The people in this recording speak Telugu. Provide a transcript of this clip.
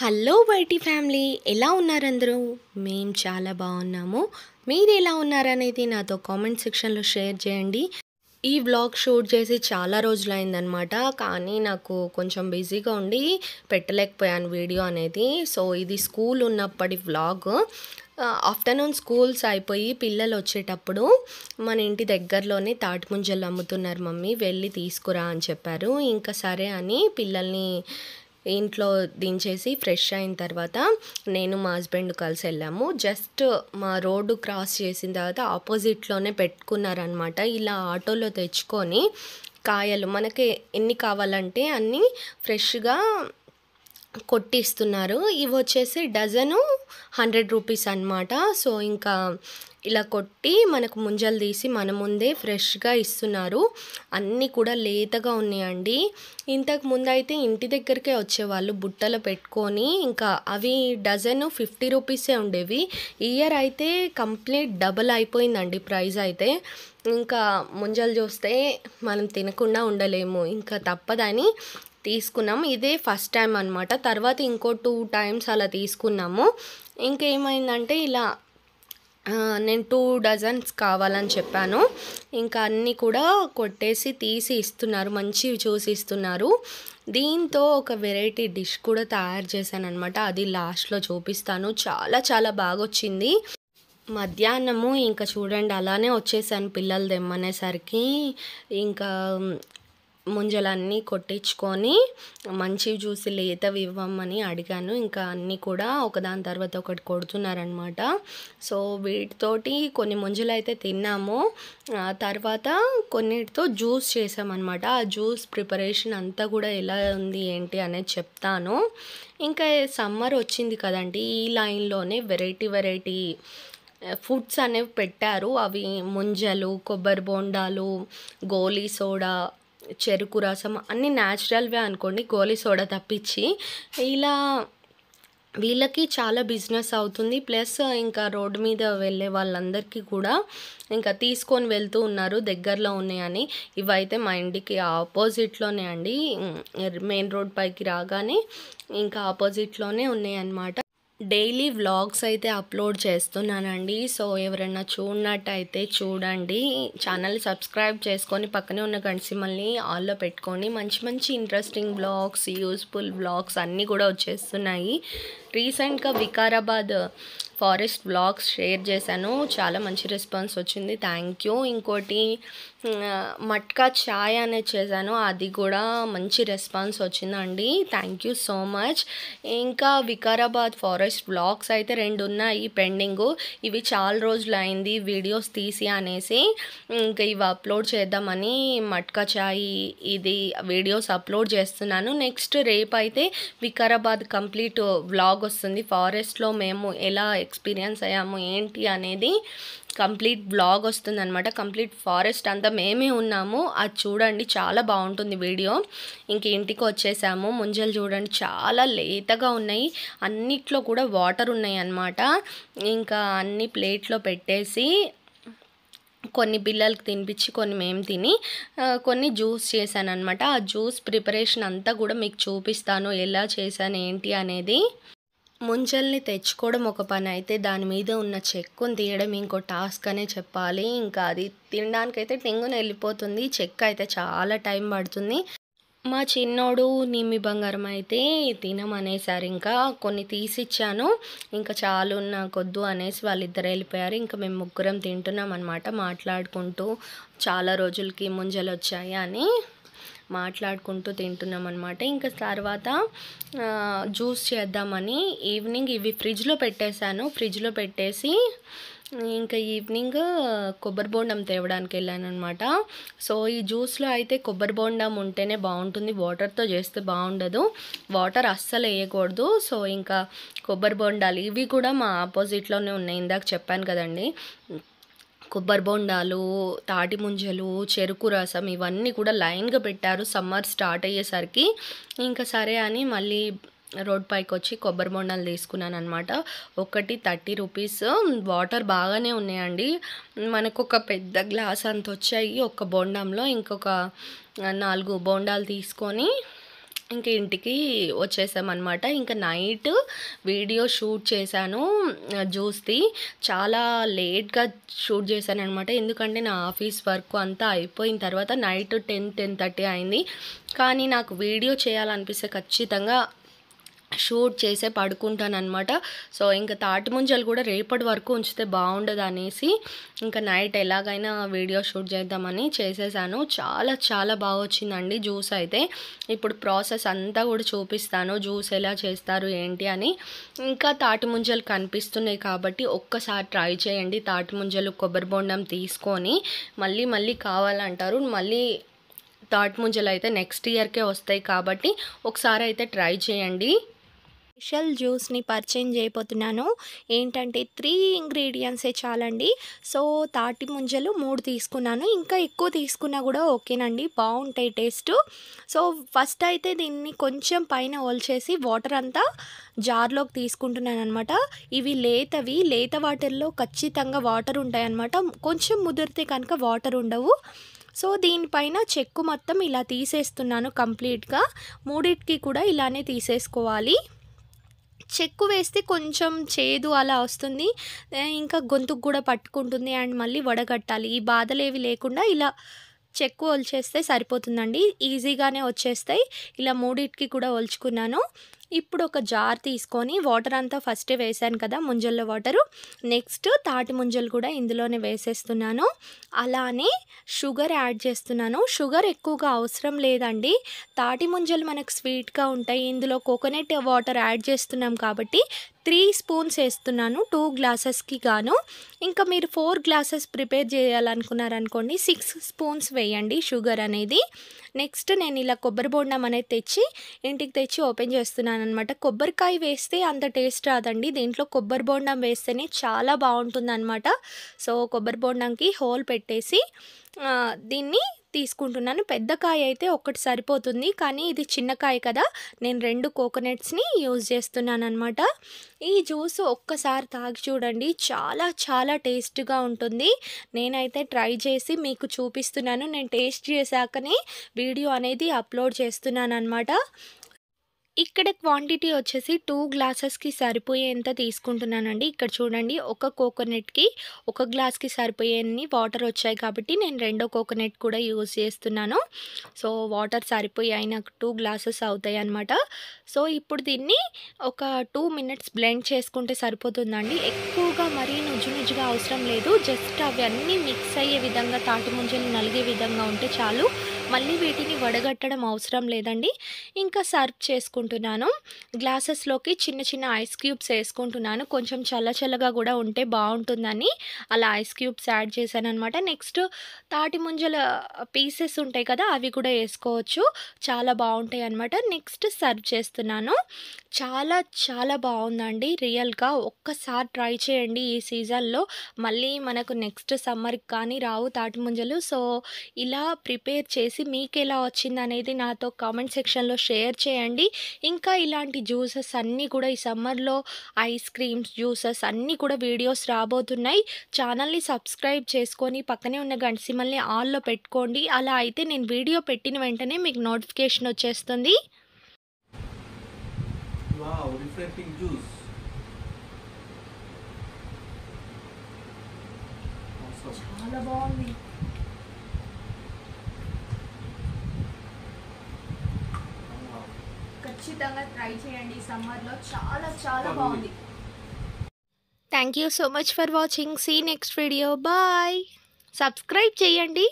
హలో బయటి ఫ్యామిలీ ఎలా ఉన్నారందరూ మేము చాలా బాగున్నాము మీరు ఎలా ఉన్నారనేది నాతో కామెంట్ సెక్షన్లో షేర్ చేయండి ఈ వ్లాగ్ షూట్ చేసి చాలా రోజులు కానీ నాకు కొంచెం బిజీగా ఉండి పెట్టలేకపోయాను వీడియో అనేది సో ఇది స్కూల్ ఉన్నప్పటి బ్లాగ్ ఆఫ్టర్నూన్ స్కూల్స్ అయిపోయి పిల్లలు వచ్చేటప్పుడు మన ఇంటి దగ్గరలోనే తాటిముంజలు అమ్ముతున్నారు మమ్మీ వెళ్ళి తీసుకురా అని చెప్పారు ఇంకా సరే అని పిల్లల్ని ఇంట్లో దించేసి ఫ్రెష్ అయిన తర్వాత నేను మా హస్బెండ్ కలిసి వెళ్ళాము జస్ట్ మా రోడ్డు క్రాస్ చేసిన తర్వాత ఆపోజిట్లోనే పెట్టుకున్నారనమాట ఇలా ఆటోలో తెచ్చుకొని కాయలు మనకి ఎన్ని కావాలంటే అన్నీ ఫ్రెష్గా కొట్టిస్తున్నారు ఇవి వచ్చేసి డజను హండ్రెడ్ రూపీస్ అనమాట సో ఇంకా ఇలా కొట్టి మనకు ముంజలు తీసి మన ముందే ఫ్రెష్గా ఇస్తున్నారు అన్నీ కూడా లేతగా ఉన్నాయండి ఇంతకు ముందు అయితే ఇంటి దగ్గరికే వచ్చేవాళ్ళు బుట్టలు పెట్టుకొని ఇంకా అవి డజన్ ఫిఫ్టీ రూపీసే ఉండేవి ఇయర్ అయితే కంప్లీట్ డబల్ అయిపోయిందండి ప్రైస్ అయితే ఇంకా ముంజలు చూస్తే మనం తినకుండా ఉండలేము ఇంకా తప్పదని తీసుకున్నాం ఇదే ఫస్ట్ టైం అనమాట తర్వాత ఇంకో టూ టైమ్స్ అలా తీసుకున్నాము ఇంకేమైందంటే ఇలా నేను టూ డజన్స్ కావాలని చెప్పాను ఇంకా అన్నీ కూడా కొట్టేసి తీసి ఇస్తున్నారు మంచివి చూసి ఇస్తున్నారు దీంతో ఒక వెరైటీ డిష్ కూడా తయారు చేశాను అనమాట అది లాస్ట్లో చూపిస్తాను చాలా చాలా బాగా వచ్చింది మధ్యాహ్నము ఇంకా చూడండి అలానే వచ్చేసాను పిల్లలు తెమ్మనేసరికి ఇంకా ముంజలన్నీ కొట్టించుకొని మంచి చూసి లేతవి ఇవ్వమని అడిగాను ఇంకా అన్నీ కూడా ఒకదాని తర్వాత ఒకటి కొడుతున్నారనమాట సో వీటితోటి కొన్ని ముంజలు అయితే తిన్నాము తర్వాత కొన్నిటితో జ్యూస్ చేసామన్నమాట ఆ జ్యూస్ ప్రిపరేషన్ అంతా కూడా ఎలా ఉంది ఏంటి అనేది చెప్తాను ఇంకా సమ్మర్ వచ్చింది కదండి ఈ లైన్లోనే వెరైటీ వెరైటీ ఫుడ్స్ అనేవి పెట్టారు అవి ముంజలు కొబ్బరి బోండాలు గోలీ సోడా చెరుకు రసం అన్నీ న్యాచురల్వే అనుకోండి గోలీ సోడా తప్పించి ఇలా వీళ్ళకి చాలా బిజినెస్ అవుతుంది ప్లస్ ఇంకా రోడ్డు మీద వెళ్ళే వాళ్ళందరికీ కూడా ఇంకా తీసుకొని వెళ్తూ ఉన్నారు దగ్గరలో ఉన్నాయని ఇవైతే మా ఇంటికి ఆపోజిట్లోనే అండి మెయిన్ రోడ్ పైకి రాగానే ఇంకా ఆపోజిట్లోనే ఉన్నాయన్నమాట డైలీ వ్లాగ్స్ అయితే అప్లోడ్ చేస్తున్నానండి సో ఎవరైనా చూడనట్టయితే చూడండి ఛానల్ సబ్స్క్రైబ్ చేసుకొని పక్కనే ఉన్న గంటసిమల్ని ఆల్లో పెట్టుకొని మంచి మంచి ఇంట్రెస్టింగ్ వ్లాగ్స్ యూస్ఫుల్ వ్లాగ్స్ అన్నీ కూడా వచ్చేస్తున్నాయి రీసెంట్గా వికారాబాద్ ఫారెస్ట్ వ్లాగ్స్ షేర్ చేశాను చాలా మంచి రెస్పాన్స్ వచ్చింది థ్యాంక్ యూ ఇంకోటి మట్కా ఛాయ్ అనేది చేశాను అది కూడా మంచి రెస్పాన్స్ వచ్చిందండి థ్యాంక్ యూ సో మచ్ ఇంకా వికారాబాద్ ఫారెస్ట్ వ్లాగ్స్ అయితే రెండు ఉన్నాయి పెండింగ్ ఇవి చాలా రోజులు అయింది వీడియోస్ తీసి అనేసి ఇంకా ఇవి అప్లోడ్ చేద్దామని మట్కా ఛాయ్ ఇది వీడియోస్ అప్లోడ్ చేస్తున్నాను నెక్స్ట్ రేపు అయితే వికారాబాద్ కంప్లీట్ వ్లాగ్ వస్తుంది ఫారెస్ట్లో మేము ఎలా ఎక్స్పీరియన్స్ అయ్యాము ఏంటి అనేది కంప్లీట్ బ్లాగ్ వస్తుందనమాట కంప్లీట్ ఫారెస్ట్ అంతా మేమే ఉన్నాము అది చూడండి చాలా బాగుంటుంది వీడియో ఇంక ఇంటికి వచ్చేసాము ముంజలు చూడండి చాలా లేతగా ఉన్నాయి అన్నిట్లో కూడా వాటర్ ఉన్నాయి అన్నమాట ఇంకా అన్ని ప్లేట్లో పెట్టేసి కొన్ని పిల్లలకి తినిపించి కొన్ని మేము తిని కొన్ని జ్యూస్ చేశాను అనమాట ఆ జ్యూస్ ప్రిపరేషన్ అంతా కూడా మీకు చూపిస్తాను ఎలా చేశాను ఏంటి అనేది ముంజల్ని తెచ్చుకోవడం ఒక పని అయితే దాని మీద ఉన్న చెక్కుని తీయడం ఇంకో టాస్క్ అనే చెప్పాలి ఇంకా అది తినడానికైతే టెంగున వెళ్ళిపోతుంది చెక్క అయితే చాలా టైం పడుతుంది మా చిన్నోడు నిమ్మి బంగారం అయితే తినమనేసారు ఇంకా కొన్ని తీసిచ్చాను ఇంకా చాలు నాకొద్దు అనేసి వాళ్ళిద్దరు వెళ్ళిపోయారు ఇంకా మేము ముగ్గురం తింటున్నాం అనమాట మాట్లాడుకుంటూ చాలా రోజులకి ముంజలు వచ్చాయి అని మాట్లాడుకుంటూ తింటున్నాం అనమాట ఇంకా తర్వాత జ్యూస్ చేద్దామని ఈవినింగ్ ఇవి ఫ్రిడ్జ్లో పెట్టేశాను ఫ్రిడ్జ్లో పెట్టేసి ఇంకా ఈవినింగ్ కొబ్బరి బోండం తేవడానికి వెళ్ళాను అనమాట సో ఈ జ్యూస్లో అయితే కొబ్బరి బోండం ఉంటేనే బాగుంటుంది వాటర్తో చేస్తే బాగుండదు వాటర్ అస్సలు వేయకూడదు సో ఇంకా కొబ్బరి బోండాలు ఇవి కూడా మా ఆపోజిట్లోనే ఉన్నాయి ఇందాక చెప్పాను కదండి కొబ్బరి బొండాలు తాటి ముంజలు చెరుకు రసం ఇవన్నీ కూడా లైన్గా పెట్టారు సమ్మర్ స్టార్ట్ అయ్యేసరికి ఇంకా సరే అని మళ్ళీ రోడ్ పైకి వచ్చి కొబ్బరి బొండాలు తీసుకున్నాను అనమాట ఒకటి థర్టీ రూపీస్ వాటర్ బాగానే ఉన్నాయండి మనకు ఒక పెద్ద గ్లాస్ అంత వచ్చాయి ఒక బొండంలో ఇంకొక నాలుగు బొండాలు తీసుకొని ఇంక ఇంటికి వచ్చేసామన్నమాట ఇంకా నైట్ వీడియో షూట్ చేశాను జ్యూస్ది చాలా లేట్గా షూట్ చేశాను అనమాట ఎందుకంటే నా ఆఫీస్ వర్క్ అంతా అయిపోయిన తర్వాత నైట్ టెన్ టెన్ థర్టీ అయింది కానీ నాకు వీడియో చేయాలనిపిస్తే ఖచ్చితంగా షూట్ చేసే అనమాట సో ఇంకా తాటి ముంజలు కూడా రేపటి వరకు ఉంచితే బాగుండదు అనేసి ఇంకా నైట్ ఎలాగైనా వీడియో షూట్ చేద్దామని చేసేసాను చాలా చాలా బాగా వచ్చిందండి జ్యూస్ అయితే ఇప్పుడు ప్రాసెస్ అంతా కూడా చూపిస్తాను జ్యూస్ ఎలా చేస్తారు ఏంటి అని ఇంకా తాటి ముంజలు కనిపిస్తున్నాయి కాబట్టి ఒక్కసారి ట్రై చేయండి తాటి ముంజలు కొబ్బరి బొండం తీసుకొని మళ్ళీ మళ్ళీ కావాలంటారు మళ్ళీ తాటి ముంజలు అయితే నెక్స్ట్ ఇయర్కే వస్తాయి కాబట్టి ఒకసారి అయితే ట్రై చేయండి స్పెషల్ జ్యూస్ని పర్చేజ్ చేయబోతున్నాను ఏంటంటే త్రీ ఇంగ్రీడియంట్సే చాలండి సో తాటి ముంజలు మూడు తీసుకున్నాను ఇంకా ఎక్కువ తీసుకున్నా కూడా ఓకేనండి బాగుంటాయి టేస్ట్ సో ఫస్ట్ అయితే దీన్ని కొంచెం పైన ఓల్చేసి వాటర్ అంతా జార్లోకి తీసుకుంటున్నాను అనమాట ఇవి లేతవి లేత వాటర్లో ఖచ్చితంగా వాటర్ ఉంటాయి అనమాట కొంచెం ముదిరితే కనుక వాటర్ ఉండవు సో దీనిపైన చెక్కు మొత్తం ఇలా తీసేస్తున్నాను కంప్లీట్గా మూడింటికి కూడా ఇలానే తీసేసుకోవాలి చెక్కు వేస్తే కొంచెం చేదు అలా వస్తుంది ఇంకా గొంతుకు కూడా పట్టుకుంటుంది అండ్ మళ్ళీ వడగట్టాలి ఈ బాధలేవి లేకుండా ఇలా చెక్కు ఒలిచేస్తే సరిపోతుందండి ఈజీగానే వచ్చేస్తాయి ఇలా మూడింటికి కూడా ఒలుచుకున్నాను ఇప్పుడు ఒక జార్ తీసుకొని వాటర్ అంతా ఫస్ట్ వేసాను కదా ముంజల్లో వాటరు నెక్స్ట్ తాటి ముంజలు కూడా ఇందులోనే వేసేస్తున్నాను అలానే షుగర్ యాడ్ చేస్తున్నాను షుగర్ ఎక్కువగా అవసరం లేదండి తాటి ముంజలు మనకు స్వీట్గా ఉంటాయి ఇందులో కోకోనట్ వాటర్ యాడ్ చేస్తున్నాం కాబట్టి త్రీ స్పూన్స్ వేస్తున్నాను టూ గ్లాసెస్కి గాను ఇంకా మీరు ఫోర్ గ్లాసెస్ ప్రిపేర్ చేయాలనుకున్నారనుకోండి సిక్స్ స్పూన్స్ వేయండి షుగర్ అనేది నెక్స్ట్ నేను ఇలా కొబ్బరి బోండం అనేది తెచ్చి ఇంటికి తెచ్చి ఓపెన్ చేస్తున్నాను అనమాట కొబ్బరికాయ వేస్తే అంత టేస్ట్ రాదండి దీంట్లో కొబ్బరి బోండం వేస్తేనే చాలా బాగుంటుంది అనమాట సో కొబ్బరి బోండంకి హోల్ పెట్టేసి దీన్ని తీసుకుంటున్నాను పెద్ద కాయ అయితే ఒకటి సరిపోతుంది కానీ ఇది చిన్న కాయ కదా నేను రెండు కోకోనట్స్ని యూజ్ చేస్తున్నాను అనమాట ఈ జ్యూస్ ఒక్కసారి తాగి చూడండి చాలా చాలా టేస్ట్గా ఉంటుంది నేనైతే ట్రై చేసి మీకు చూపిస్తున్నాను నేను టేస్ట్ చేశాకనే వీడియో అనేది అప్లోడ్ చేస్తున్నాను అనమాట ఇక్కడ క్వాంటిటీ వచ్చేసి టూ గ్లాసెస్కి సరిపోయేంత తీసుకుంటున్నానండి ఇక్కడ చూడండి ఒక కోకోనట్కి ఒక గ్లాస్కి సరిపోయేన్ని వాటర్ వచ్చాయి కాబట్టి నేను రెండో కోకోనట్ కూడా యూజ్ చేస్తున్నాను సో వాటర్ సరిపోయాయి నాకు టూ గ్లాసెస్ అవుతాయి అనమాట సో ఇప్పుడు దీన్ని ఒక టూ మినిట్స్ బ్లెండ్ చేసుకుంటే సరిపోతుందండి ఎక్కువగా మరీ నుజ్జు నుజ్జుగా అవసరం లేదు జస్ట్ అవన్నీ మిక్స్ అయ్యే విధంగా తాటి ముంజలు నలిగే విధంగా ఉంటే చాలు మళ్ళీ వీటిని వడగట్టడం అవసరం లేదండి ఇంకా సర్వ్ చేసుకుంటున్నాను గ్లాసెస్లోకి చిన్న చిన్న ఐస్ క్యూబ్స్ వేసుకుంటున్నాను కొంచెం చల్ల చల్లగా కూడా ఉంటే బాగుంటుందని అలా ఐస్ క్యూబ్స్ యాడ్ చేశాను అనమాట నెక్స్ట్ తాటి ముంజల పీసెస్ ఉంటాయి కదా అవి కూడా వేసుకోవచ్చు చాలా బాగుంటాయి అనమాట నెక్స్ట్ సర్వ్ చేస్తున్నాను చాలా చాలా బాగుందండి రియల్గా ఒక్కసారి ట్రై చేయండి ఈ సీజన్లో మళ్ళీ మనకు నెక్స్ట్ సమ్మర్కి కానీ రావు తాటి ముంజలు సో ఇలా ప్రిపేర్ చేసి మీకు ఎలా వచ్చింది అనేది నాతో కామెంట్ సెక్షన్లో షేర్ చేయండి ఇంకా ఇలాంటి జ్యూసెస్ అన్నీ కూడా ఈ సమ్మర్లో ఐస్ క్రీమ్స్ జ్యూసెస్ అన్నీ కూడా వీడియోస్ రాబోతున్నాయి ఛానల్ని సబ్స్క్రైబ్ చేసుకొని పక్కనే ఉన్న గంటసిమల్ని ఆల్లో పెట్టుకోండి అలా అయితే నేను వీడియో పెట్టిన వెంటనే మీకు నోటిఫికేషన్ వచ్చేస్తుంది Wow, refracting juice. Awesome. చాలా బాగుంది ఖచ్చితంగా ట్రై చేయండి సమ్మర్లో చాలా చాలా బాగుంది thank you so much for watching see next video bye subscribe చేయండి